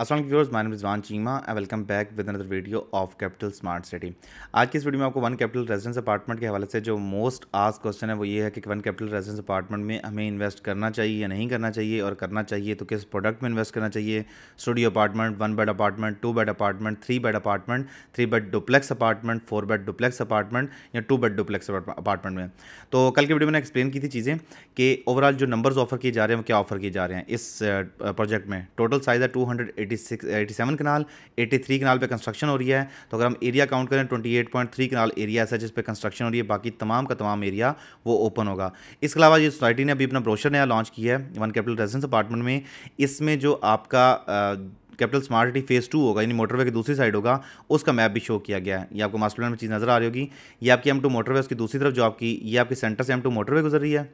Aslam viewers Rizwan Cheema I welcome back with another video of capital smart city आज की इस video में आपको वन कैपिटल रेजिडेंस अपार्टमेंट के हवाले से जो मोस्ट आज क्वेश्चन है वो ये है कि वन कैपिटल रेजिडेंस अपार्टमेंट में हमें इन्वेस्ट करना चाहिए या नहीं करना चाहिए और करना चाहिए तो किस प्रोडक्ट में इन्वेस्ट करना चाहिए studio apartment one bed apartment two bed apartment three bed apartment three bed duplex apartment four bed duplex apartment या टू बेड डुप्लेक्स अपार्टमेंट में तो कल की वीडियो मैंने एक्सप्लेन की थी चीज़ें कि ओवरऑल जो नंबर्स ऑफर किए जा रहे हैं वो क्या ऑफर किए जा रहे हैं इस प्रोजेक्ट में टोटल साइज़ है two hundred eighty six eighty seven kanal eighty three kanal पर कंस्ट्रक्शन हो रही है तो अगर हम एरिया काउंट करें twenty eight point three kanal area ऐसा जिस पर कंस्ट्रक्शन हो रही है बाकी तमाम का तमाम एरिया वो ओपन होगा इसके अलावा ये सोसाइटी ने अभी अपना ब्रोशर नया लॉन्च किया है वन कैपिटल रेजिडेंस अपार्टमेंट में इसमें जो आपका capital smart city phase two होगा यानी मोटरवे की दूसरी साइड होगा उसका मैप भी शो किया गया है ये आपको मास्टर प्लान में चीज़ नज़र आ रही होगी ये आपकी एम टू मोटरवे उसकी दूसरी तरफ जो आपकी ये आपकी सेंटर से एम टू मोटरवे गुजर रही है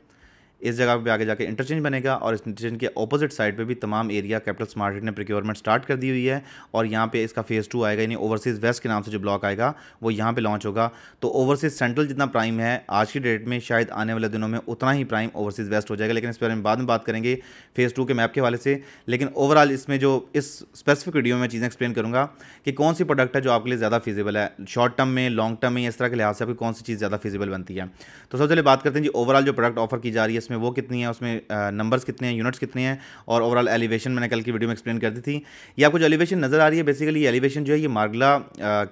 इस जगह पे आगे जाके इंटरचेंज बनेगा और इस इंटरचेंज के ऑपोजिट साइड पे भी तमाम एरिया कैपिटल स्मार्ट ने प्रिक्योरमेंट स्टार्ट कर दी हुई है और यहाँ पे इसका फेज़ टू आएगा यानी ओवरसीज़ वेस्ट के नाम से जो ब्लॉक आएगा वो यहाँ पे लॉन्च होगा तो ओवरसीज़ सेंट्रल जितना प्राइम है आज की डेट में शायद आने वाले दिनों में उतना ही प्राइम ओवरसीज़ वेस्ट हो जाएगा लेकिन इस बारे में बाद में बात करेंगे फेज़ टू के मैप के हवाले से लेकिन ओवरऑल इसमें जो इस स्पेसिफिक वीडियो में चीज़ें एक्सप्लेन करूँगा कि कौन सी प्रोडक्ट है जो आपके लिए ज़्यादा फिजिबल है शॉर्ट टर्म में लॉन्ग टर्म में इस तरह के लिहाज से आपकी कौन सी चीज़ ज़्यादा फिजिबल बनती है तो सबसे पहले बात करते हैं जी ओवरऑल जो प्रोडक्ट ऑफर की जा रही है इसमें वो कितनी है उसमें नंबर्स कितने हैं यूनिट्स कितने हैं और ओवरऑल एलिवेशन मैंने कल की वीडियो में एक्सप्लेन कर दी थी ये आपको जो एलिवेशन नज़र आ रही है बेसिकली एलिवेशन जो है ये मार्गला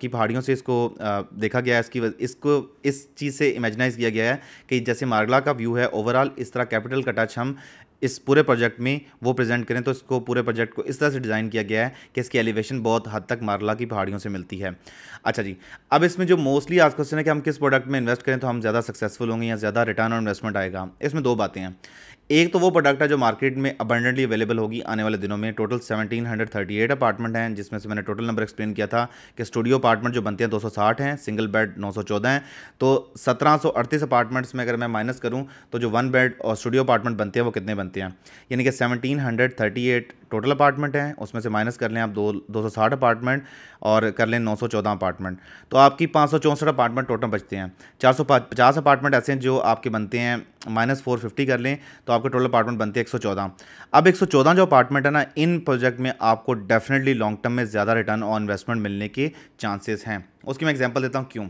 की पहाड़ियों से इसको देखा गया है इसकी इसको इस चीज़ से इमेजनाइज किया गया है कि जैसे मार्गला का व्यू है ओवरऑल इस तरह कैपिटल का टच हम इस पूरे प्रोजेक्ट में वो प्रेजेंट करें तो इसको पूरे प्रोजेक्ट को इस तरह से डिज़ाइन किया गया है कि इसकी एलिवेशन बहुत हद तक मारला की पहाड़ियों से मिलती है अच्छा जी अब इसमें जो मोस्टली आज क्वेश्चन है कि हम किस प्रोडक्ट में इन्वेस्ट करें तो हम ज़्यादा सक्सेसफुल होंगे या ज़्यादा रिटर्न और इन्वेस्टमेंट आएगा इसमें दो बातें हैं एक तो वो प्रोडक्ट है जो मार्केट में अबंडेंटली अवेलेबल होगी आने वाले दिनों में टोटल 1738 अपार्टमेंट हैं जिसमें से मैंने टोटल नंबर एक्सप्लेन किया था कि स्टूडियो अपार्टमेंट जो बनते हैं 260 हैं सिंगल बेड 914 हैं तो 1738 अपार्टमेंट्स में अगर मैं माइनस करूँ तो जो वन बेड और स्टूडियो अपार्टमेंट बनते हैं वो कितने बनते हैं यानी कि सेवनटीन टोटल अपार्टमेंट हैं उसमें से माइनस कर लें आप दो दो सौ साठ अपार्टमेंट और कर लें नौ सौ चौदह अपार्टमेंट तो आपकी पाँच सौ चौंसठ अपार्टमेंट टोटल बचते हैं चार सौ पचास अपार्टमेंट ऐसे हैं जो आपके बनते हैं माइनस फोर फिफ्टी कर लें तो आपके टोटल अपार्टमेंट बनते हैं एक सौ चौदह अब एक सौ चौदह जो अपार्टमेंट है ना इन प्रोजेक्ट में आपको डेफिनेटली लॉन्ग टर्म में ज़्यादा रिटर्न और इन्वेस्टमेंट मिलने के चांसेस हैं उसकी मैं एग्जाम्पल देता हूँ क्यों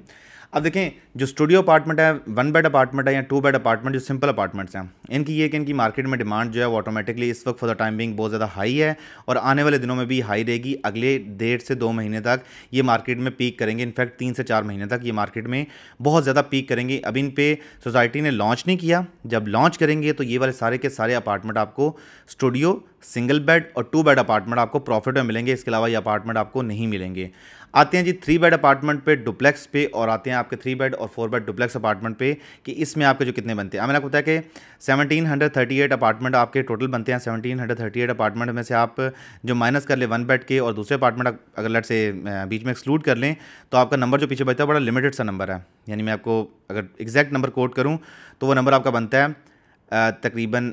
अब देखें जो स्टूडियो अपार्टमेंट है वन बेड अपार्टमेंट है या टू बेड अपार्टमेंट जो सिंपल अपार्टमेंट्स हैं इनकी ये कि इनकी मार्केट में डिमांड जो है वो ऑटोमेटिकली इस वक्त फॉर द टाइम बिंग बहुत ज़्यादा हाई है और आने वाले दिनों में भी हाई रहेगी अगले डेढ़ से दो महीने तक ये मार्केट में पीक करेंगे इनफैक्ट तीन से चार महीने तक ये मार्केट में बहुत ज़्यादा पीक करेंगे अब इन पर सोसाइटी ने लॉन्च नहीं किया जब लॉन्च करेंगे तो ये वाले सारे के सारे अपार्टमेंट आपको स्टूडियो सिंगल बेड और टू बेड अपार्टमेंट आपको प्रॉफिट में मिलेंगे इसके अलावा ये अपार्टमेंट आपको नहीं मिलेंगे आते हैं जी थ्री बेड अपार्टमेंट पे डुप्लेक्स पे और आते हैं आपके थ्री बेड और फोर बेड डुप्लेक्स अपार्टमेंट पे कि इसमें आपके जो कितने बनते हैं मैंने आपको बताया कि seventeen hundred thirty eight apartment आपके टोटल बनते हैं seventeen hundred thirty eight apartment में से आप जो माइनस कर ले वन बेड के और दूसरे अपार्टमेंट अगर लट से बीच में एक्सक्लूड कर लें तो आपका नंबर जो पीछे बचता है बड़ा लिमिटेड सा नंबर है यानी मैं आपको अगर एग्जैक्ट नंबर कोट करूँ तो वो नंबर आपका बनता है तकरीबन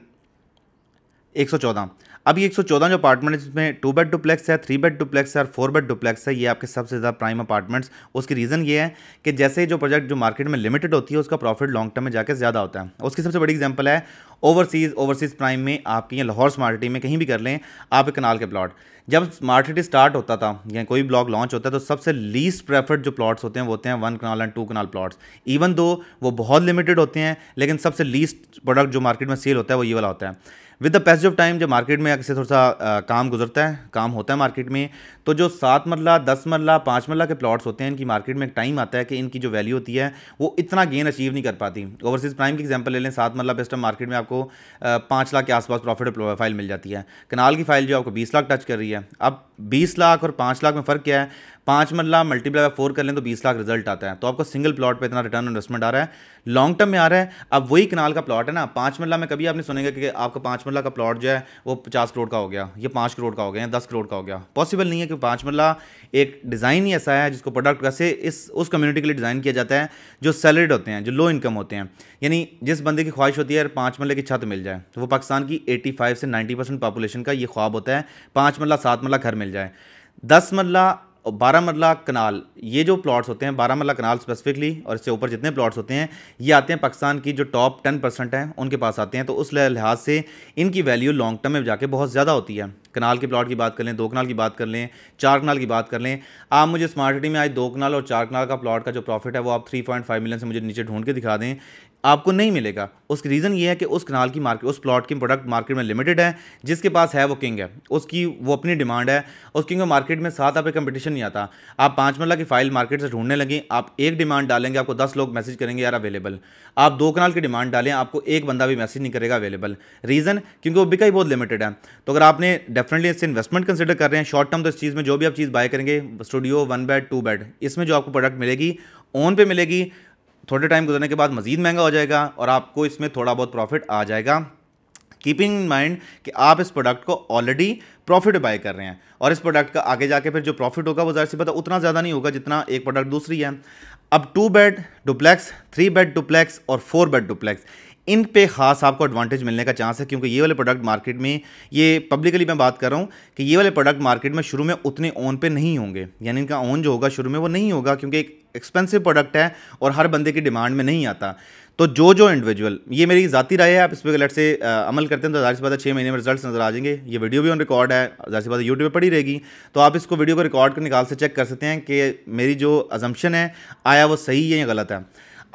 एक सौ चौदह अब ये 114 जो अपार्टमेंट है जिसमें टू बेड डुप्लेक्स है थ्री बेड डुप्लेक्स है और फोर बेड डुप्लेक्स है ये आपके सबसे ज़्यादा प्राइम अपार्टमेंट्स उसकी रीज़न ये है कि जैसे जो प्रोजेक्ट जो मार्केट में लिमिटेड होती है उसका प्रॉफिट लॉन्ग टर्म में जाकर ज़्यादा होता है उसकी सबसे बड़ी एग्जाम्पल है ओवरसीज़ ओवरसीज़ प्राइम में आपकी या लाहौर स्मार्ट सिटी में कहीं भी कर लें आप एक कनाल के प्लॉट जब स्मार्ट सिटी स्टार्ट होता था या कोई ब्लॉग लॉन्च होता है तो सबसे लीस्ट प्रेफर्ड जो प्लॉट्स होते हैं वो होते हैं one kanal and two kanal plots even though वो बहुत लिमिटेड होते हैं लेकिन सबसे लीस्ट प्रोडक्ट जो मार्केट में सेल होता है वो ये वाला होता है with the passage of time जब मार्केट में किसी थोड़ा सा आ, काम गुजरता है काम होता है मार्केट में तो जो सात मरला दस मरला पाँच मरला के प्लॉट्स होते हैं इनकी मार्केट में एक टाइम आता है कि इनकी जो वैल्यू होती है वो इतना गेन अचीव नहीं कर पाती ओवरसीज़ प्राइम की एग्जाम्पल ले लें सात मरला बेस्ट मार्केट में आपको पाँच लाख के आसपास प्रॉफिट फाइल मिल जाती है कनाल की फाइल जो आपको बीस लाख टच कर रही है अब बीस लाख और पाँच लाख में फ़र्क क्या है पाँच मरला मल्टीप्लाई बाय फोर कर लें तो बीस लाख रिजल्ट आता है तो आपको सिंगल प्लॉट पर इतना रिटर्न इन्वेस्टमेंट आ रहा है लॉन्ग टर्म में आ रहा है अब वही कनाल का प्लॉट है ना पाँच मरला में कभी आपने सुनेगा कि आपका पाँच मरला का प्लॉट जो है वो पचास करोड़ का हो गया ये पाँच करोड़ का हो गया या दस करोड़ का हो गया पॉसिबल नहीं है कि पाँच मरला एक डिज़ाइन ही ऐसा है जिसको प्रोडक्ट वैसे इस उस कम्युनिटी के लिए डिज़ाइन किया जाता है जो सैलरीड होते हैं जो लो इनकम होते हैं यानी जिस बंदे की ख्वाहिश होती है यार पाँच मरला की छत मिल जाए तो वो पाकिस्तान की फाइव से नाइन्टी परसेंट पॉपुलेशन का ये ख्वाब होता है पाँच मरला सात मरला घर मिल जाए दस मरला और बारामल्ला कनाल ये जो प्लॉट्स होते हैं बारामला कनाल स्पेसिफिकली और इससे ऊपर जितने प्लॉट्स होते हैं ये आते हैं पाकिस्तान की जो टॉप टेन परसेंट हैं उनके पास आते हैं तो उस लिहाज से इनकी वैल्यू लॉन्ग टर्म में जाके बहुत ज़्यादा होती है कनाल के प्लॉट की बात कर लें दो कनाल की बात कर लें चार कनाल की बात कर लें आप मुझे स्मार्ट सिटी में आज दो कनाल और चार कनाल का प्लॉट का जो प्रॉफिट है वो आप थ्री पॉइंट फाइव मिलियन से मुझे नीचे ढूंढ के दिखा दें आपको नहीं मिलेगा उसका रीज़न ये है कि उस कनाल की मार्केट उस प्लॉट की प्रोडक्ट मार्केट में लिमिटेड है जिसके पास है वो किंग है उसकी वो अपनी डिमांड है उस किंग मार्केट में साथ आपके कंपटीशन नहीं आता आप पाँच मरला की फाइल मार्केट से ढूंढने लगें आप एक डिमांड डालेंगे आपको दस लोग मैसेज करेंगे यार अवेलेबल आप दो कनाल की डिमांड डालें आपको एक बंदा भी मैसेज नहीं करेगा अवेलेबल रीज़न क्योंकि वो बिका ही बहुत लिमिटेड है तो अगर आपने डेफिनेटली इससे इन्वेस्टमेंट कंसिडर कर रहे हैं शॉर्ट टर्म तो इस चीज़ में जो भी आप चीज़ बाय करेंगे studio one bed two bed इसमें जो आपको प्रोडक्ट मिलेगी ऑन पे मिलेगी थोड़े टाइम गुजरने के बाद मज़ीद महंगा हो जाएगा और आपको इसमें थोड़ा बहुत प्रॉफिट आ जाएगा कीपिंग इन माइंड कि आप इस प्रोडक्ट को ऑलरेडी प्रॉफिट बाय कर रहे हैं और इस प्रोडक्ट का आगे जाके फिर जो प्रॉफिट होगा वो ज़ाहिर सी पता उतना ज़्यादा नहीं होगा जितना एक प्रोडक्ट दूसरी है अब two bed duplex three bed duplex और फोर बेड डुप्लेक्स इन पे खास आपको एडवांटेज मिलने का चांस है क्योंकि ये वाले प्रोडक्ट मार्केट में ये पब्लिकली मैं बात कर रहा हूँ कि ये वाले प्रोडक्ट मार्केट में शुरू में उतने ओन पे नहीं होंगे यानी इनका ओन जो होगा शुरू में वो नहीं होगा क्योंकि एक एक्सपेंसिव प्रोडक्ट है और हर बंदे की डिमांड में नहीं आता तो जो जो इंडिविजुअल ये मेरी ज़ाती राय है आप इस पर गलत से आ, अमल करते हैं तो जाहिर सी बात है छः महीने में रिजल्ट नजर आ जाएंगे ये वीडियो भी ऑन रिकॉर्ड है जाहिर सी बात यूट्यूब पर पड़ी रहेगी तो आप इसको वीडियो को रिकॉर्ड कर निकाल से चेक कर सकते हैं कि मेरी जो अजम्पन है आया वो सही है या गलत है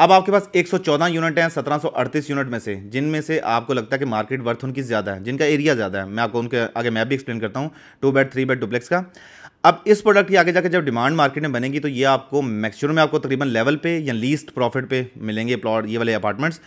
अब आपके पास 114 यूनिट हैं 1738 यूनिट में से जिनमें से आपको लगता है कि मार्केट वर्थ उनकी ज़्यादा है जिनका एरिया ज़्यादा है मैं आपको उनके आगे मैं भी एक्सप्लेन करता हूँ two bed three bed duplex का अब इस प्रोडक्ट की आगे जाकर जब डिमांड मार्केट में बनेगी तो ये आपको मैक्सिमम में आपको तकरीबन लेवल पे या लीस्ट प्रॉफिट पे मिलेंगे प्लॉट ये वाले अपार्टमेंट्स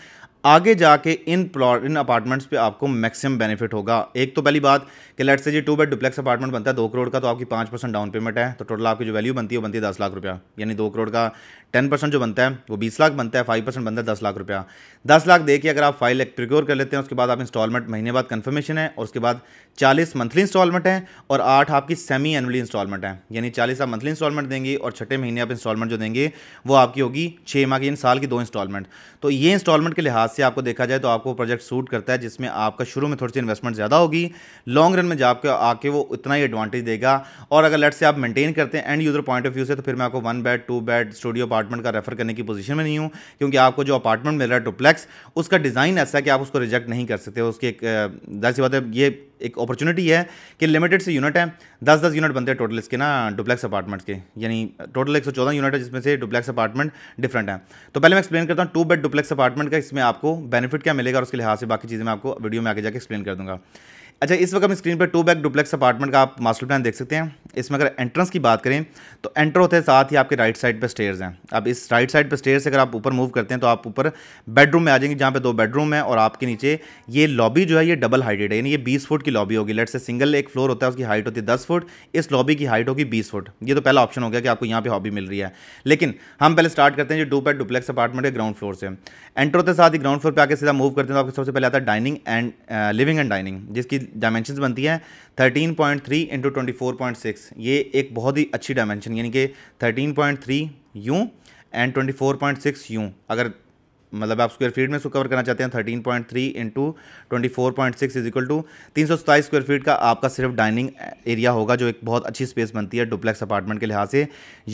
आगे जाके इन प्लॉट इन अपार्टमेंट्स पे आपको मैक्सिमम बेनिफिट होगा एक तो पहली बात कि लेट से जी टू बेड डुप्लेक्स अपार्टमेंट बनता है दो करोड़ का तो आपकी पाँच परसेंट डाउन पेमेंट है तो टोटल आपकी जो वैल्यू बनती है वो बनती है दस लाख रुपया यानी दो करोड़ का टेन परसेंट जो बनता है वो बीस लाख बनता है फाइव परसेंट बनता है दस लाख रुपया दस लाख दे के अगर आप फाइल प्रिक्योर कर लेते हैं उसके बाद आप इंस्टॉलमेंट महीने बाद कन्फर्मेशन है और उसके बाद चालीस मंथली इंस्टॉलमेंट है और आठ आपकी सेमी एनअली इंस्टॉलमेंट है यानी चालीस आप मंथली इंस्टॉलमेंट देंगे और छठे महीने आप इंस्टॉलमेंट जो देंगे वो आपकी होगी छः माह की इन साल की दो इंस्टॉलमेंट तो ये इंस्टॉलमेंट के लिहाज लिहाज से आपको देखा जाए तो आपको प्रोजेक्ट सूट करता है जिसमें आपका शुरू में थोड़ी सी इन्वेस्टमेंट ज़्यादा होगी लॉन्ग रन में जाके आके वो इतना ही एडवांटेज देगा और अगर लेट से आप मेंटेन करते हैं and user point of view से तो फिर मैं आपको one bed two bed studio apartment का रेफर करने की पोजीशन में नहीं हूँ क्योंकि आपको जो अपार्टमेंट मिल रहा है टुप्लेक्स उसका डिज़ाइन ऐसा है कि आप उसको रिजेक्ट नहीं कर सकते उसकी एक जाहिर सी बात है ये एक अपॉर्चुनिटी है कि लिमिटेड से यूनिट है दस दस यूनिट बनते हैं टोटल इसके ना डुप्लेक्स अपार्टमेंट्स के यानी टोटल एक सौ चौदह यूनिट है जिसमें से डुप्लेक्स अपार्टमेंट डिफरेंट है तो पहले मैं एक्सप्लेन करता हूँ टू बेड डुप्लेक्स अपार्टमेंट का इसमें आपको बेनिफिट क्या मिलेगा और उसके लिहाज से बाकी चीज़ें मैं आपको वीडियो में आगे जाकर एक्सप्लेन कर दूंगा अच्छा इस वक्त हम स्क्रीन पर टू बैक डुप्लेक्स अपार्टमेंट का आप मास्टर प्लान देख सकते हैं इसमें अगर एंट्रेंस की बात करें तो एंटर होते हैं साथ ही आपके राइट साइड पर स्टेयर्स हैं अब इस राइट साइड स्टेयर स्टेयर्स अगर आप ऊपर मूव करते हैं तो आप ऊपर बेडरूम में आ जाएंगे जहाँ पे दो बेडरूम है और आपके नीचे ये लॉबी जो है ये डबल हाइटेड है यानी ये बीस फुट की लॉबी होगी लेट से सिंगल एक फ्लोर होता है उसकी हाइट होती है दस फुट इस लॉबी की हाइट होगी बीस फुट ये तो पहला ऑप्शन हो गया कि आपको यहाँ पर हॉबी मिल रही है लेकिन हम पहले स्टार्ट करते हैं जो डू बैक डुप्लेक्स अपार्टमेंट है ग्राउंड फ्लोर से एंटर होते साथ ही ग्राउंड फ्लोर पर आकर सीधा मूव करते हैं तो आपको सबसे पहले आता है dining and living and dining जिसकी डायमेंशन बनती है thirteen point three into twenty four point six ये एक बहुत ही अच्छी डायमेंशन यानी कि थर्टीन पॉइंट थ्री यू and twenty four point six यू अगर मतलब आप स्क्वायर फीट में इसको कवर करना चाहते हैं thirteen point three into twenty four point six is equal to तीन सौ सताईस स्क्वायर फीट का आपका सिर्फ डाइनिंग एरिया होगा जो एक बहुत अच्छी स्पेस बनती है डुप्लेक्स अपार्टमेंट के लिहाज से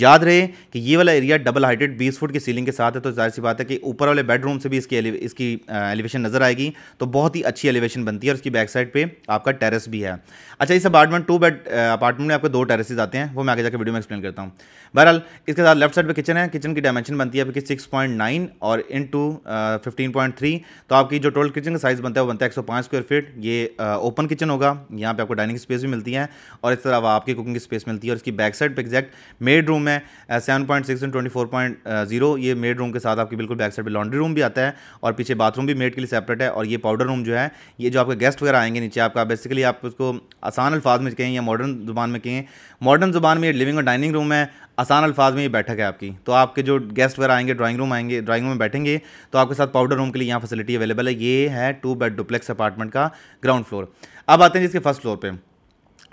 याद रहे कि ये वाला एरिया डबल हाइटेड बीस फुट की सीलिंग के साथ है तो जाहिर सी बात है कि ऊपर वाले बेडरूम से भी इसकी इसकी एलिवेशन नज़र आएगी तो बहुत ही अच्छी एलिवेशन बनती है और इसकी बैक साइड पर आपका टेरेस भी है अच्छा इस अपार्टमेंट टू बेड अपार्टमेंट में आपके दो टेरेसेज आते हैं वो मैं आगे जाकर वीडियो में एक्सप्लेन करता हूँ बहरहाल इसके साथ लेफ्ट साइड पर किचन है किचन की डायमेंशन बनती है आपकी सिक्स पॉइंट नाइन और into fifteen point three तो आपकी जो टोटल किचन का साइज़ बनता है वो बनता है एक सौ पाँच स्क्वायर फीट ये ओपन किचन होगा यहाँ पे आपको डाइनिंग स्पेस भी मिलती है और इस तरह आपकी कुकिंग स्पेस मिलती है और इसकी बैक साइड पर एक्जैक्ट मेड रूम है seven point six twenty four point zero ये मेड रूम के साथ आपकी बिल्कुल बैक साइड पर लॉन्ड्री रूम भी आता है और पीछे बाथरूम भी मेड के लिए सेपरेट है और ये पाउडर रूम जो है ये जो आपके गेस्ट वगैरह आएंगे नीचे आपका बेसिकली आप उसको आसान अल्फाज में कहें या मॉडर्न जुबान में कहें मॉडर्न जुबान में ये लिविंग और डाइनिंग रूम है आसान अल्फाज में ये बैठक है आपकी तो आपके जो गेस्ट वगैरह आएंगे ड्राइंग रूम आएंगे ड्राइंग रूम में बैठेंगे तो आपके साथ पाउडर रूम के लिए यहाँ फैसिलिटी अवेलेबल है ये है टू बेड डुप्लेक्स अपार्टमेंट का ग्राउंड फ्लोर अब आते हैं जिसके फर्स्ट फ्लोर पर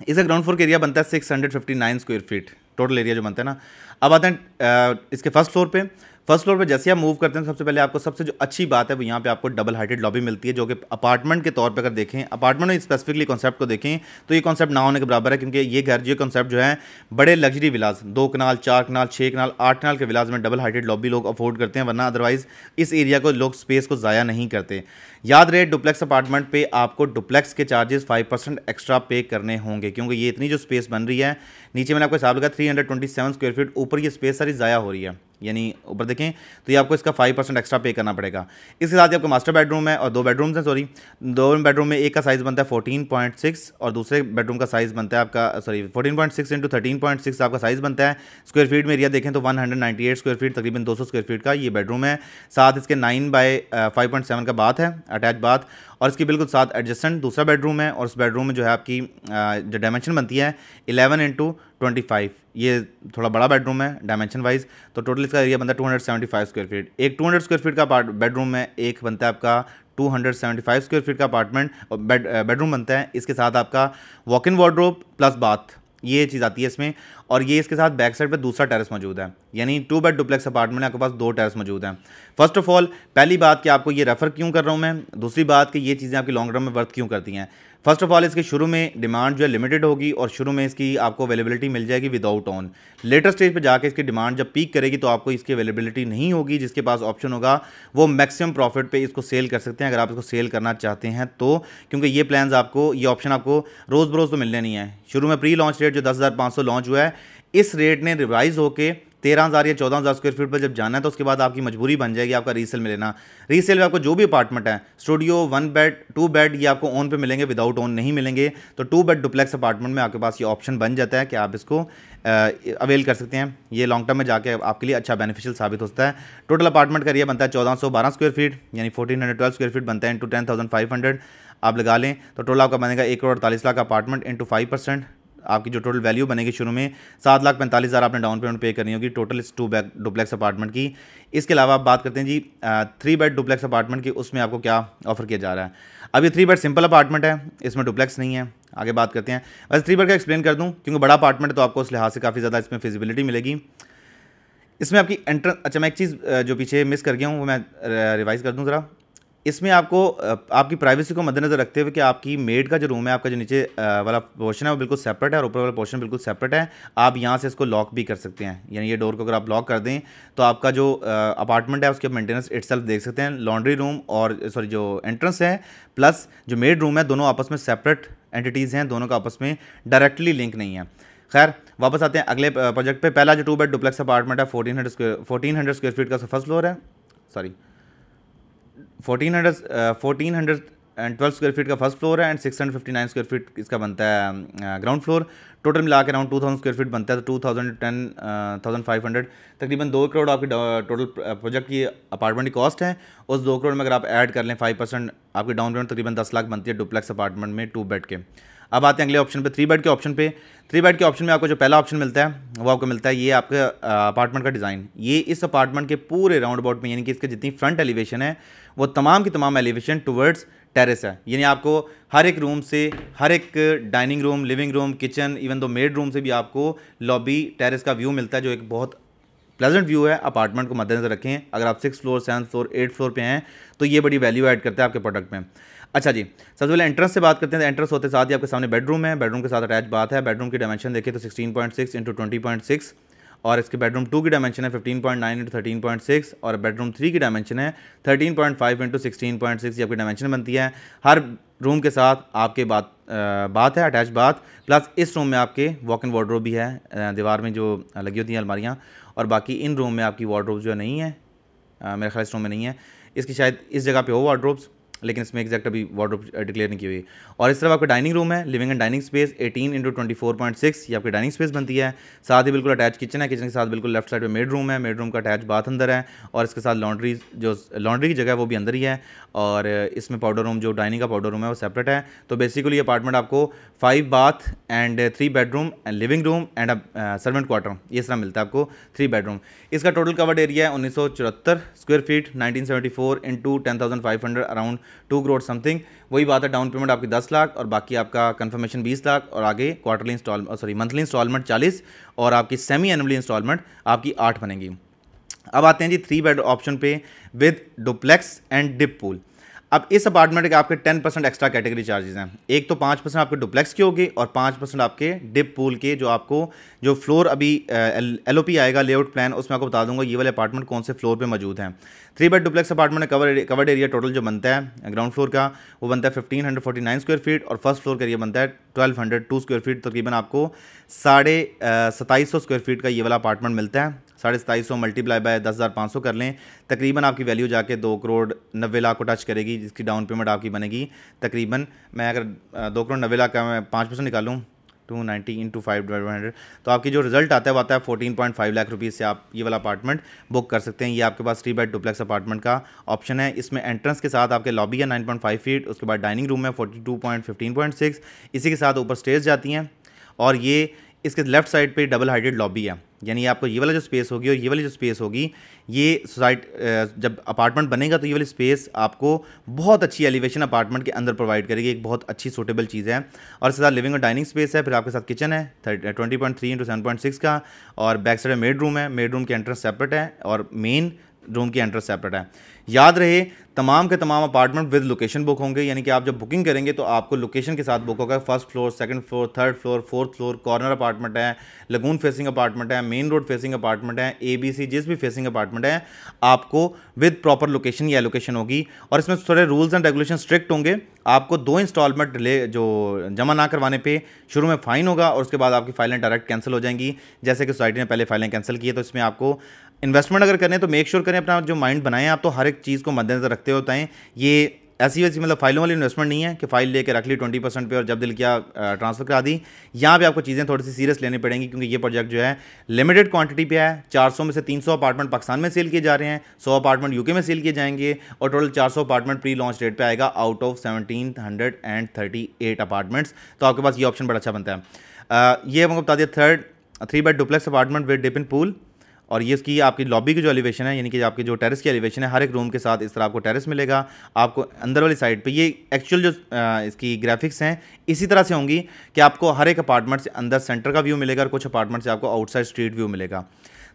इसका ग्राउंड फ्लोर एरिया बनता है six hundred fifty nine square feet total area जो बनता है ना अब आते हैं इसके फर्स्ट फ्लोर पर फर्स्ट फ्लोर पर जैसे आप मूव करते हैं सबसे पहले आपको सबसे जो अच्छी बात है वो यहाँ पे आपको डबल हाइटेड लॉबी मिलती है जो कि अपार्टमेंट के तौर पर अगर देखें अपार्टमेंट में स्पेसिफिकली कॉन्सेप्ट को देखें तो ये कॉन्सेप्ट ना होने के बराबर है क्योंकि ये घर जो कॉन्सेप्ट जो है बड़े लग्जरी विलाज दो कनाल चार कनाल छः कनाल आठ कनाल के विलाज में डबल हाइटेड लॉबी लोग अफोर्ड करते हैं वरना अदरवाइज़ इस एरिया को लोग स्पेस को ज़ाया नहीं करते याद रहे डुप्लेक्स अपार्टमेंट पे आपको डुप्लेक्स के चार्जेस फाइव परसेंट एक्स्ट्रा पे करने होंगे क्योंकि ये इतनी जो स्पेस बन रही है नीचे मैंने आपको हिसाब लगा three hundred twenty seven square feet ऊपर ये स्पेस सारी ज़ाया हो रही है यानी ऊपर देखें तो ये आपको इसका फाइव परसेंट एक्स्ट्रा पे करना पड़ेगा इसके साथ ही आपका मास्टर बेडरूम है और दो बेडरूम्स हैं सॉरी दो बेडरूम में एक का साइज़ बनता है फोर्टीन पॉइंट सिक्स और दूसरे बेडरूम का साइज़ बनता है आपका sorry fourteen point six into thirteen point six आपका साइज़ बनता है स्क्वेयर फीट में एरिया देखें तो one hundred ninety eight square feet तकरीबन दो सौ स्क्वेयर फीट का ये बेडरूम है साथ इसके nine by five point seven का बाथ है अटैच बाथ और इसके बिल्कुल साथ एडजस्टेंट दूसरा बेडरूम है और उस बेडरूम में जो है आपकी जो डायमेंशन बनती है इलेवन इंटू ट्वेंटी फाइव ये थोड़ा बड़ा बेडरूम है डायमेंशन वाइज तो टोटल इसका एरिया बनता है two hundred seventy five square feet एक टू हंड्रेड स्क्वायर फीट का पार्ट बेडरूम है एक बनता है आपका 275 स्क्वायर फीट का अपार्टमेंट बेड बेडरूम बनता है इसके साथ आपका walk in wardrobe plus bath ये चीज़ आती है इसमें और ये इसके साथ बैक साइड पे दूसरा टेरेस मौजूद है यानी टू बेड डुप्लेक्स अपार्टमेंट आपके पास दो टेरेस मौजूद हैं फर्स्ट ऑफ ऑल पहली बात कि आपको ये रेफ़र क्यों कर रहा हूँ मैं दूसरी बात कि ये चीज़ें आपकी लॉन्ग टर्म में वर्थ क्यों करती हैं फर्स्ट ऑफ ऑल इसके शुरू में डिमांड जो है लिमिटेड होगी और शुरू में इसकी आपको अवेलेबिलिटी मिल जाएगी विदाउट ऑन लेटर स्टेज पे जाके इसकी डिमांड जब पीक करेगी तो आपको इसकी अवेलेबिलिटी नहीं होगी जिसके पास ऑप्शन होगा वो मैक्सिमम प्रॉफिट पे इसको सेल कर सकते हैं अगर आप इसको सेल करना चाहते हैं तो क्योंकि ये प्लान आपको ये ऑप्शन आपको रोज़ बरोज़ तो मिलने नहीं है शुरू में प्री लॉन्च रेट जो दस लॉन्च हुआ है इस रेट ने रिवाइज़ होकर तेरह हज़ार या चौदह हज़ार स्क्वेयर फीट पर जब जाना है तो उसके बाद आपकी मजबूरी बन जाएगी आपका रीसेल में लेना रीसेल में आपको जो भी अपार्टमेंट है studio one bed two bed ये आपको ओन पे मिलेंगे विदाउट ओन नहीं मिलेंगे तो टू बेड डुप्लेक्स अपार्टमेंट में आपके पास ये ऑप्शन बन जाता है कि आप इसको अवेल कर सकते हैं ये लॉन्ग टर्म में जाकर आपके लिए अच्छा बेनिफिशियल साबित होता है टोटल अपार्टमेंट का ये बनता है चौदह सौ बारह स्क्वायर फीट यानी फोर्टीन हंड्रेड स्क्वायर फीट बनता है into ten thousand five hundred आप लगा लें तो टोटल आपका बनेगा एक करोड़ अड़तालीस lakh apartment into five percent आपकी जो टोटल वैल्यू बनेगी शुरू में सात लाख पैंतालीस हज़ार आपने डाउन पेमेंट पे करनी होगी टोटल इस टू बैक डुप्लेक्स अपार्टमेंट की इसके अलावा आप बात करते हैं जी थ्री बेड डुप्लेक्स अपार्टमेंट की उसमें आपको क्या ऑफर किया जा रहा है अब ये थ्री बेड सिंपल अपार्टमेंट है इसमें डुप्लेक्स नहीं है आगे बात करते हैं वैसे थ्री बेड का एक्सप्लेन कर दूँ क्योंकि बड़ा अपार्टमेंट है तो आपको उस लिहाज से काफ़ी ज़्यादा इसमें फिजिबिलिटी मिलेगी इसमें आपकी एंट्रेंस अच्छा मैं एक चीज़ जो पीछे मिस कर गया हूँ वो मैं रिवाइज़ कर दूँ ज़रा इसमें आपको आपकी प्राइवेसी को मद्देनजर रखते हुए कि आपकी मेड का जो रूम है आपका जो नीचे वाला पोर्शन है वो बिल्कुल सेपरेट है और ऊपर वाला पोर्शन बिल्कुल सेपरेट है आप यहाँ से इसको लॉक भी कर सकते हैं यानी ये डोर को अगर आप लॉक कर दें तो आपका जो अपार्टमेंट है उसके मेंटेनेंस इट देख सकते हैं लॉन्ड्री रूम और सॉरी जो एंट्रेंस है प्लस जो मेड रूम है दोनों आपस में सेपरेट एंटिटीज़ हैं दोनों का आपस में डायरेक्टली लिंक नहीं है खैर वापस आते हैं अगले प्रोजेक्ट पर पहला जो टू बेड डुप्लेक्स अपार्टमेंट है fourteen hundred square fourteen hundred square feet का फर्स्ट फ्लोर है sorry fourteen hundred fourteen hundred and twelve square feet का फर्स्ट फ्लोर है and six hundred fifty nine square feet इसका बनता है ground floor total मिला के around two thousand square feet बनता है तो two thousand ten thousand five hundred तकरीबन दो करोड़ आपकी टोटल प्रोजेक्ट uh, की अपार्टमेंट की कॉस्ट है उस दो करोड़ में अगर आप ऐड कर लें फाइव परसेंट आपकी डाउन पेमेंट तकरीबन दस लाख बनती है डुप्लेक्स अपार्टमेंट में टू बेड के अब आते हैं अगले ऑप्शन पे थ्री बेड के ऑप्शन पे थ्री बेड के ऑप्शन में आपको जो पहला ऑप्शन मिलता है वो आपको मिलता है ये आपके अपार्टमेंट का डिज़ाइन ये इस अपार्टमेंट के पूरे राउंड अबाउट में यानी कि इसके जितनी फ्रंट एलिवेशन है वो तमाम की तमाम एलिवेशन टूवर्ड्स टेरेस है यानी आपको हर एक रूम से हर एक dining room living room kitchen even दो मेड रूम से भी आपको लॉबी टेरेस का व्यू मिलता है जो एक बहुत प्लेजेंट व्यू है अपार्टमेंट को मद्देनजर रखें अगर आप six floor seven floor eight floor पे हैं तो ये बड़ी वैल्यू ऐड करते हैं आपके प्रोडक्ट में अच्छा जी सबसे पहले एंट्रेंस से बात करते हैं एंट्रेंस तो होते साथ ही आपके सामने बेडरूम है बेडरूम के साथ अटैच बात है बेडरूम की डायमेंशन देखिए तो sixteen point six into twenty point six और इसके बेडरूम टू की डायमेंशन है fifteen point nine into thirteen point six और बेडरूम थ्री की डायमेंशन है thirteen point five into sixteen point six आपकी डायमेंशन बनती है हर रूम के साथ आपके बात आ, बात है अटैच बात प्लस इस रूम में आपके वॉक इन वार्ड्रोब भी है दीवार में जो लगी होती हैं अलमारियाँ और बाकी इन रूम में आपकी वार्ड्रोब जो नहीं है मेरे ख्याल इस रूम में नहीं है इसकी शायद इस जगह पे हो वार्ड्रोब्स लेकिन इसमें एक्जैक्ट अभी वार्ड्रोप डिक्लेयर uh, नहीं की हुई और इस तरफ आपका डाइनिंग रूम है living and dining space 18 into twenty ये आपकी डाइनिंग स्पेस बनती है साथ ही बिल्कुल अटैच किचन है किचन के साथ बिल्कुल लेफ्ट साइड में मेड रूम है मेड रूम का अटैच बाथ अंदर है और इसके साथ लॉन्ड्री जो लॉन्ड्री की जगह है वो भी अंदर ही है और इसमें पाउडर रूम जो डाइनिंग का पाउडर रूम है वो सेपरेट है तो बेसिकली अपार्टमेंट आपको five bath and three bedroom and living room and servant quarter ये इस मिलता है आपको थ्री बेडरूम इसका टोटल कवर्ड एरिया है उन्नीस square feet nineteen seventy four into ten thousand five hundred around two crore something वही बात है डाउन पेमेंट आपकी दस लाख और बाकी आपका कन्फर्मेशन बीस लाख और आगे quarterly install sorry monthly installment चालीस और आपकी सेमी एनुअली इंस्टॉलमेंट आपकी आठ बनेगी अब आते हैं जी थ्री बेड ऑप्शन पे with duplex and dip pool अब इस अपार्टमेंट के आपके ten percent extra category charges हैं एक तो पाँच परसेंट आपके डुप्लेक्स की होगी और पाँच परसेंट आपके डिप पूल के जो आपको जो फ्लोर अभी एल ओ पी आएगा लेआउट प्लान उसमें आपको बता दूंगा ये वाले अपार्टमेंट कौन से फ्लोर पे मौजूद हैं three bed duplex apartment cover covered area total जो बनता है ग्राउंड फ्लोर का वो बनता है fifteen hundred forty nine square feet और फर्स्ट फ्लोर का एरिया बनता है twelve hundred two square feet तकरीबन आपको साढ़े सताईस सौ स्क्वेयर फीट का ये वाला अपार्टमेंट मिलता है साढ़े सताईस सौ मल्टीप्लाई बाय दस हज़ार पाँच सौ कर लें तकरीबन आपकी वैल्यू जाके दो करोड़ नब्बे लाख को टच करेगी जिसकी डाउन पेमेंट आपकी बनेगी तकरीबन मैं अगर दो करोड़ नब्बे लाख का मैं पाँच परसेंट निकालूँ two ninety into five one hundred तो आपकी जो रिजल्ट आता है वो आता है fourteen point five lakh rupees से आप ये वाला अपार्टमेंट बुक कर सकते हैं ये आपके पास थ्री बेड डुप्लेक्स अपार्टमेंट का ऑप्शन है इसमें एंट्रेंस के साथ आपके लॉबी है नाइन पॉइंट फाइव फीट उसके बाद डाइनिंग रूम है forty two point fifteen point six इसी के साथ ऊपर स्टेज जाती हैं और ये इसके लेफ्ट साइड पे डबल हाइडेड लॉबी है यानी आपको ये वाला जो स्पेस होगी और ये वाली जो स्पेस होगी ये सोसाइट जब अपार्टमेंट बनेगा तो ये वाली स्पेस आपको बहुत अच्छी एलिवेशन अपार्टमेंट के अंदर प्रोवाइड करेगी एक बहुत अच्छी सूटेबल चीज़ है और इसके साथ लिविंग और डाइनिंग स्पेस है फिर आपके साथ किचन है twenty point three into seven point six का और बैक साइड में मेड रूम है मेड रूम के एंट्रेंस सेपरेट है और मेन रूम की एंट्रेंस सेपरेट है याद रहे तमाम के तमाम अपार्टमेंट विद लोकेशन बुक होंगे यानी कि आप जब बुकिंग करेंगे तो आपको लोकेशन के साथ बुक होगा first floor second floor third floor fourth floor corner apartment है लगून फेसिंग अपार्टमेंट है मेन रोड फेसिंग अपार्टमेंट है ए बी सी जिस भी फेसिंग अपार्टमेंट है आपको विद प्रॉपर लोकेशन या लोकेशन होगी और इसमें थोड़े रूल्स एंड रेगुलेशन स्ट्रिक्ट होंगे आपको दो इंस्टॉलमेंट ले जो जमा ना करवाने पे शुरू में फ़ाइन होगा और उसके बाद आपकी फाइलें डायरेक्ट कैंसिल हो जाएंगी जैसे कि सोसाइटी ने पहले फाइलें कैंसिल की है तो इसमें आपको इन्वेस्टमेंट अगर करें तो मेक श्योर करें अपना जो माइंड बनाएं आप तो हर एक चीज़ को मद्देनजर रखते होते हैं ये ऐसी वैसी मतलब फाइलों वाली इन्वेस्टमेंट नहीं है कि फाइल लेके रख ली ट्वेंटी परसेंट पर और जब दिल किया ट्रांसफर करा दी यहाँ पे आपको चीज़ें थोड़ी सी सीरियस लेनी पड़ेंगी क्योंकि ये प्रोजेक्ट जो है लिमिटेड क्वांटिटी पे है 400 में से 300 अपार्टमेंट पाकिस्तान में सेल किए जा रहे हैं 100 अपार्टमेंट यूके में सेल किए जाएंगे और टोटल सौ अपार्टमेंट प्री लॉन्च डेट पर आएगा आउट ऑफ सेवनटीन अपार्टमेंट्स तो आपके पास ये ऑप्शन बड़ा अच्छा बनता है ये हमको बता दिया third three bed duplex apartment with dipping pool और ये इसकी आपकी लॉबी की जो एलिवेशन है यानी कि आपके जो टेरेस की एलिवेशन है हर एक रूम के साथ इस तरह आपको टेरेस मिलेगा आपको अंदर वाली साइड पे ये एक्चुअल जो इसकी ग्राफिक्स हैं इसी तरह से होंगी कि आपको हर एक अपार्टमेंट से अंदर सेंटर का व्यू मिलेगा और कुछ अपार्टमेंट से आपको आउटसाइड स्ट्रीट व्यू मिलेगा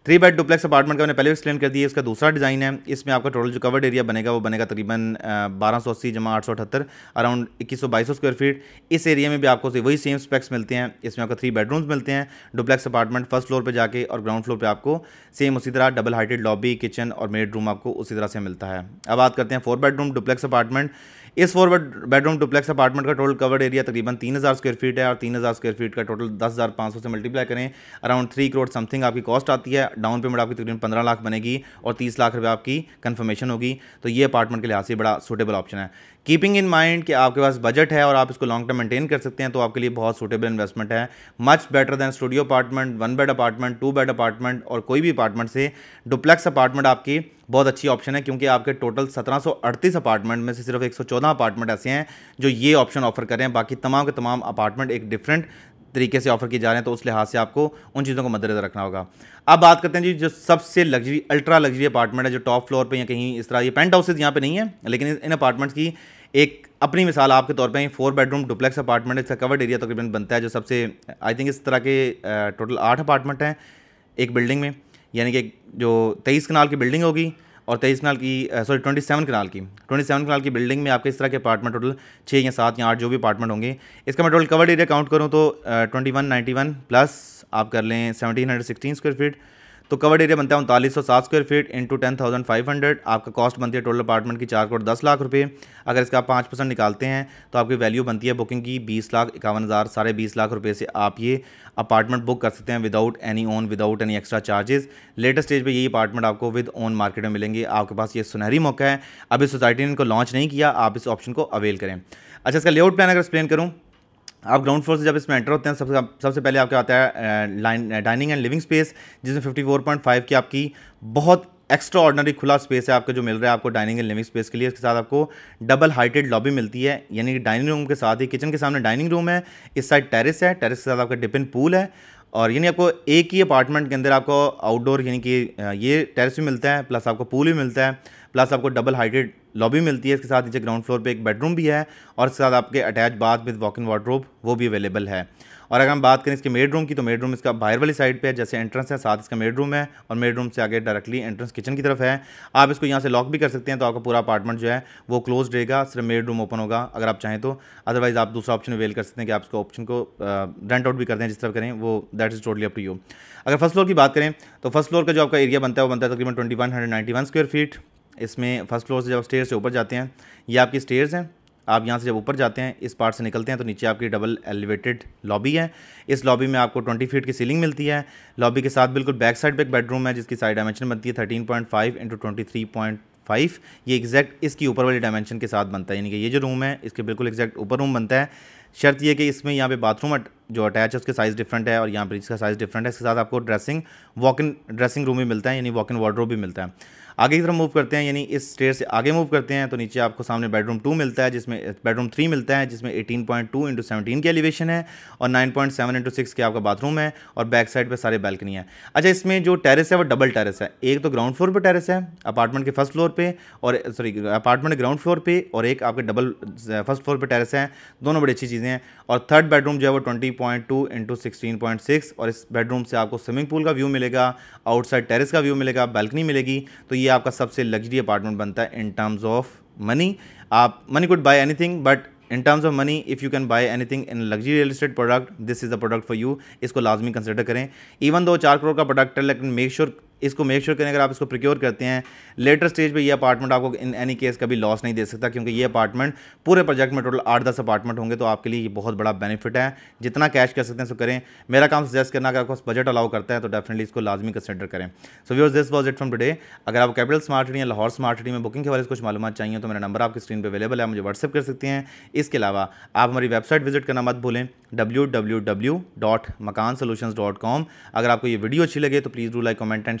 थ्री बेड डुप्लेक्स अपार्टमेंट का मैंने पहले एक्सप्लेन कर दिया इसका दूसरा डिज़ाइन है इसमें आपका टोटल जो कवर्ड एरिया बनेगा वो बनेगा तकरीबन बारह सौ अस्सी जमा आठ सौ अठहत्तर अराउंड इक्कीस सौ बाईस सौ स्क्वायर फीट इस एरिया में भी आपको वही सेम स्पेक्स मिलते हैं इसमें आपको थ्री बेडरूम्स मिलते हैं डुप्लेक्स अपार्टमेंट फर्स्ट फ्लोर पर जाकर और ग्राउंड फ्लोर पर आपको सेम उसी तरह डबल हाइटेड लॉबी किचन और मेड रूम आपको उसी तरह से मिलता है अब बात करते हैं फोर बेडरूम डुप्लेक्स अपार्टमेंट इस फोर बेडरूम डुप्लेक्स अपार्टमेंट का टोटल कवर्ड एरिया तकरीबन तीन हज़ार स्क्वायर फीट है और तीन हज़ार स्क्वायर फीट का टोटल दस हज़ार पाँच सौ से मल्टीप्लाई करें अराउंड थ्री करोड़ समथिंग आपकी कॉस्ट आती है डाउन पेमेंट आपकी तकरीबन पंद्रह लाख बनेगी और तीस लाख रुपये आपकी कन्फर्मेशन होगी तो ये अपार्टमेंट के लिहाज से बड़ा सूटेबल ऑप्शन है कीपिंग इन माइंड कि आपके पास बजट है और आप इसको लॉन्ग टर्म मेंटेन कर सकते हैं तो आपके लिए बहुत सूटेबल इन्वेस्टमेंट है much better than studio apartment one bed apartment two bed apartment और कोई भी अपार्टमेंट से डुप्लेक्स अपार्टमेंट आपकी बहुत अच्छी ऑप्शन है क्योंकि आपके टोटल सत्रह अपार्टमेंट में से सिर्फ एक अपार्टमेंट ऐसे हैं जो ये ऑप्शन ऑफर कर रहे हैं बाकी तमाम के तमाम अपार्टमेंट एक डिफरेंट तरीके से ऑफर किए जा रहे हैं तो उस लिहाज से आपको उन चीज़ों को मद्देनजर रखना होगा अब बात करते हैं जी जो सबसे लग्जरी अल्ट्रा लग्जरी अपार्टमेंट है जो टॉप फ्लोर पर या कहीं इस तरह ये पेंट हाउसेज यहाँ पे नहीं है लेकिन इन अपार्टमेंट्स की एक अपनी मिसाल आपके तौर पे फोर बेडरूम डुप्लेक्स अपार्टमेंट इसका कवर्ड एरिया तकरीबन बनता है जो सबसे आई थिंक इस तरह के टोटल आठ अपार्टमेंट हैं एक बिल्डिंग में यानी कि जो तेईस कनाल की बिल्डिंग होगी और तेईस कनाल की सॉरी ट्वेंटी सेवन कनाल की ट्वेंटी सेवन कनाल की बिल्डिंग में आपके इस तरह के अपार्टमेंट टोटल छः या सात या आठ जो भी अपार्टमेंट होंगे इसका मैं टोटल कवर्ड एरिया काउंट करूँ तो twenty one ninety one plus आप कर लें seventeen hundred sixteen square feet तो कवर्ड एरिया बनता है उनतालीस सौ सात square feet into ten thousand five hundred आपका कॉस्ट बनती है टोटल अपार्टमेंट की चार करोड़ दस लाख रुपये अगर इसका आप पाँच परसेंट निकालते हैं तो आपकी वैल्यू बनती है बुकिंग की बीस लाख इक्यावन हज़ार साढ़े बीस लाख रुपये से आप ये अपार्टमेंट बुक कर सकते हैं without any own without any extra charges latest stage पर यही अपार्टमेंट आपको विद ओन मार्केट में मिलेंगे आपके पास ये सुनहरी मौका है अभी सोसाइटी ने इनको लॉन्च नहीं किया आप इस ऑप्शन को अवेल करें अच्छा इसका लेआउट प्लान अगर एक्सप्लेन करूँ आप ग्राउंड फ्लोर से जब इसमें एंटर होते हैं सबसे सबसे पहले आपके आता है line dining and living space जिसमें 54.5 की आपकी बहुत एक्स्ट्रा ऑर्डनरी खुला स्पेस है आपको जो मिल रहा है आपको डाइनिंग एंड लिविंग स्पेस के लिए इसके साथ आपको डबल हाइटेड लॉबी मिलती है यानी कि डाइनिंग रूम के साथ ही किचन के सामने डाइनिंग रूम है इस साइड टेरिस है टेरिस के साथ आपका डिपिन पूल है और यानी आपको एक ही अपार्टमेंट के अंदर आपको आउटडोर यानी कि ये टेरिस भी मिलता है प्लस आपको पूल भी मिलता है प्लस आपको डबल हाइटेड लॉबी मिलती है इसके साथ नीचे ग्राउंड फ्लोर पे एक बेडरूम भी है और इसके साथ आपके attach bath with walk in wardrobe वो भी अवेलेबल है और अगर हम बात करें इसके मेड रूम की तो मेड रूम इसका बाहर वाली साइड पे है जैसे एंट्रेंस है साथ इसका मेड रूम है और मेड रूम से आगे डायरेक्टली एंट्रेंस किचन की तरफ है आप इसको यहाँ से लॉक भी कर सकते हैं तो आपका पूरा अपार्टमेंट जो है वो क्लोज रहेगा सिर्फ मेड रूम ओपन होगा अगर आप चाहें तो अदरवाइज आप दूसरा ऑप्शन अवेल कर सकते हैं कि आप इसको ऑप्शन को रेंट आउट भी कर दें जिस तरह करें वो that is totally up to you अगर फर्स्ट फ्लोर की बात करें तो फर्स्ट फ्लोर का जो आपका एरिया बनता है वो बनता है तकरीबन ट्वेंटी स्क्वायर फीट इसमें फर्स्ट फ्लोर से जब स्टेयर से ऊपर जाते हैं ये आपकी स्टेयर्स हैं आप यहाँ से जब ऊपर जाते हैं इस पार्ट से निकलते हैं तो नीचे आपकी डबल एलिवेटेड लॉबी है इस लॉबी में आपको 20 फीट की सीलिंग मिलती है लॉबी के साथ बिल्कुल बैक साइड पे एक बेडरूम है जिसकी साइड डायमेंशन बनती है 13.5 point five into twenty five ये एग्जैक्ट इसकी ऊपर वाली डायमेंशन के साथ बनता है यानी कि ये जो रूम है इसके बिल्कुल एग्जैक्ट ऊपर रूम बनता है शर्त यह कि इसमें यहाँ पे बाथरूम जो अटैच है उसके साइज़ डिफरेंट है और यहाँ पर इसका साइज़ डिफरेंट है इसके साथ आपको dressing walk in dressing room भी मिलता है यानी वॉक इन वार्ड्रोप भी मिलता है आगे की तरफ मूव करते हैं यानी इस स्टेयर से आगे मूव करते हैं तो नीचे आपको सामने बेडरूम टू मिलता है जिसमें बेडरूम थ्री मिलता है जिसमें eighteen point two into seventeen की एलिवेशन है और nine point seven into six के आपका बाथरूम है और बैक साइड पर सारे बैल्कनी है अच्छा इसमें जो टेरेस है वो डबल टेरेस है एक तो ग्राउंड फ्लोर पर टेरेस है अपार्टमेंट के फर्स्ट फ्लोर पर और सॉरी अपार्टमेंट ग्राउंड फ्लोर पर और एक आपके डबल फर्स्ट फ्लोर पर टेरेस है दोनों बड़ी अच्छी चीज़ें हैं और थर्ड बेडरूम जो है वो twenty point two into sixteen point six और इस बेडरूम से आपको स्विमिंग पूल का व्यू मिलेगा आउटसाइड टेरेस का व्यू मिलेगा बैल्कनी मिलेगी तो ये ये आपका सबसे लग्जरी अपार्टमेंट बनता है इन टर्म्स ऑफ मनी आप money could buy anything but in terms of money if you can buy anything in luxury real estate product this is the product for you इसको लाजमी consider करें even though चार करोड़ का product है लेकिन make sure इसको make sure करें अगर आप इसको प्रिक्योर करते हैं लेटर स्टेज पे ये अपार्टमेंट आपको इन एनी केस कभी लॉस नहीं दे सकता क्योंकि ये अपार्टमेंट पूरे प्रोजेक्ट में टोटल आठ दस अपार्टमेंट होंगे तो आपके लिए ये बहुत बड़ा बेनिफिट है जितना कैश कर सकते हैं सो करें मेरा काम सजेस्ट करना अगर आपको बजट अलाउ करता है तो डेफिनेटली इसको लाजमी कंसिडर करें so viewers this was it from today अगर आप कैपिटल स्मार्ट या लाहौर स्मार्ट में बुकिंग के बारे में कुछ मालूम चाहिए तो मेरा नंबर आपकी स्क्रीन पर अवेलेबल है मुझे व्हाट्सअप कर सकते हैं इसके अलावा आप हमारी वेबसाइट विजिट करना मत भूलें W W W dot Makaan dot com अगर आपको ये वीडियो अच्छी लगे तो please do like comment and